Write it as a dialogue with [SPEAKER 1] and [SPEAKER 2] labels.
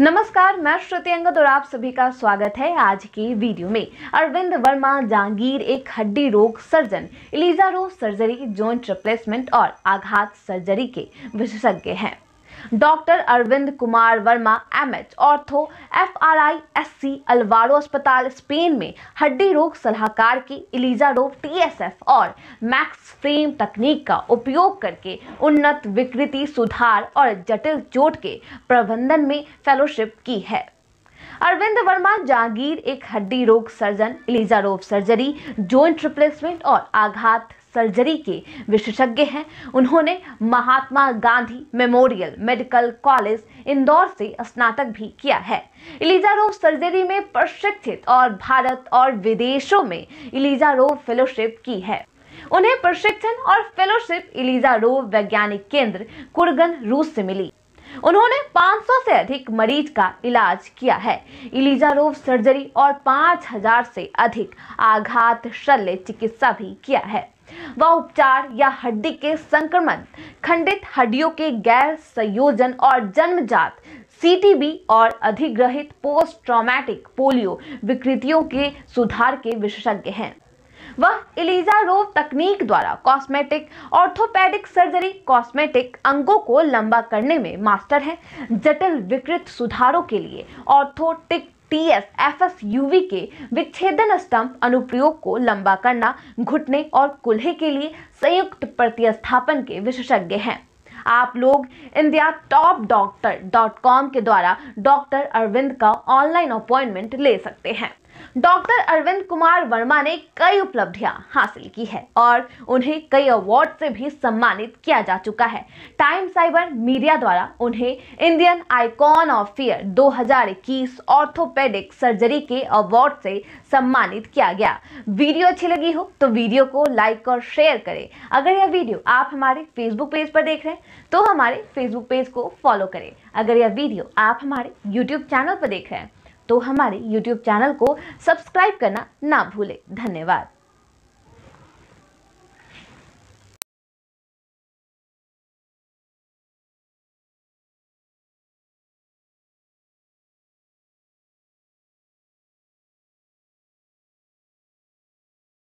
[SPEAKER 1] नमस्कार मैं श्रुति अंगद और आप सभी का स्वागत है आज के वीडियो में अरविंद वर्मा जहांगीर एक हड्डी रोग सर्जन इलिजा रोग सर्जरी जॉइंट रिप्लेसमेंट और आघात सर्जरी के विशेषज्ञ हैं doctor Arvind Kumar Verma M H ortho F R I S C Alvaro अस्पताल स्पेन में हड्डी रोग सलाहकार की इलीजा रोग टी एस एफ और मैक्स फ्रेम तकनीक का उपयोग करके उन्नत विकृति सुधार और जटिल चोट के प्रबंधन में फेलोशिप की है अरविंद वर्मा जागीर एक हड्डी रोग सर्जन इलीजा रोग सर्जरी जॉइंट रिप्लेसमेंट और आघात सर्जरी के विशेषज्ञ हैं उन्होंने Mahatma Gandhi memorial medical college Indore से स्नातक भी किया है इलीजा रोव सर्जरी में प्रशिक्षित और भारत और विदेशों में इलीजा रोव फेलोशिप की है उन्हें प्रशिक्षण और फेलोशिप इलीजा रोव वैज्ञानिक केंद्र कुरगन रूस से मिली उन्होंने 500 से अधिक मरीज का इलाज किया है इलीजा रोव सर्जरी और 5000 से अधिक आघात शल्य चिकित्सा भी किया है वह उपचार या हड्डी के संक्रमण खंडित हड्डियों के गैर संयोजन और जन्मजात सीटीबी और अधिग्रहित पोस्ट ट्रॉमेटिक पोलियो विकृतियों के सुधार के विशेषज्ञ हैं वह इलीजा रोव तकनीक द्वारा कॉस्मेटिक ऑर्थोपेडिक सर्जरी कॉस्मेटिक अंगों को लंबा करने में मास्टर हैं जटिल विकृत सुधारों के लिए ऑर्थोटिक टीएस एस यूवी के विच्छेदन स्तंभ अनुप्रयोग को लंबा करना घुटने और कुल्हे के लिए संयुक्त प्रतिस्थापन के विशेषज्ञ हैं आप लोग India top doctor dot com के द्वारा डॉक्टर अरविंद का ऑनलाइन अपॉइंटमेंट ले सकते हैं डॉक्टर अरविंद कुमार वर्मा ने कई उपलब्धियां हासिल की है और उन्हें कई अवार्ड से भी सम्मानित किया जा चुका है टाइम साइबर मीडिया द्वारा उन्हें Indian icon of year 2021 orthopaedic surgery के अवार्ड से सम्मानित किया गया वीडियो अच्छी लगी हो तो वीडियो को लाइक और शेयर करें अगर यह वीडियो आप हमारे फेसबुक पेज पर देख रहे हैं तो हमारे फेसबुक पेज को फॉलो करें अगर यह वीडियो आप हमारे यूट्यूब चैनल पर देख रहे हैं तो हमारे यूट्यूब चैनल को सब्सक्राइब करना ना भूले धन्यवाद